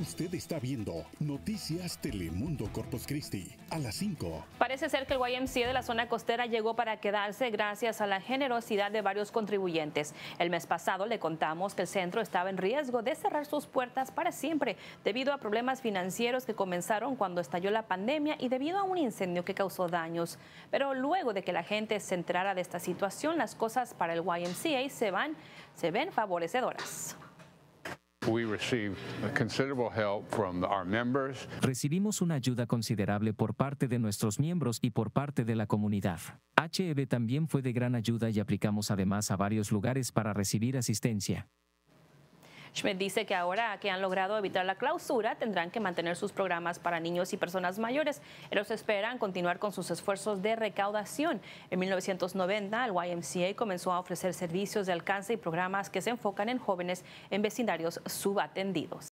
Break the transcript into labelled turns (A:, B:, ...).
A: Usted está viendo Noticias Telemundo Corpus Christi a las 5.
B: Parece ser que el YMCA de la zona costera llegó para quedarse gracias a la generosidad de varios contribuyentes. El mes pasado le contamos que el centro estaba en riesgo de cerrar sus puertas para siempre debido a problemas financieros que comenzaron cuando estalló la pandemia y debido a un incendio que causó daños. Pero luego de que la gente se enterara de esta situación, las cosas para el YMCA se van, se ven favorecedoras.
A: Recibimos una ayuda
C: considerable por parte de nuestros miembros y por parte de la comunidad. HEB también fue de gran ayuda y aplicamos además a varios lugares para recibir asistencia.
B: Schmidt dice que ahora que han logrado evitar la clausura, tendrán que mantener sus programas para niños y personas mayores. Ellos esperan continuar con sus esfuerzos de recaudación. En 1990, el YMCA comenzó a ofrecer servicios de alcance y programas que se enfocan en jóvenes en vecindarios subatendidos.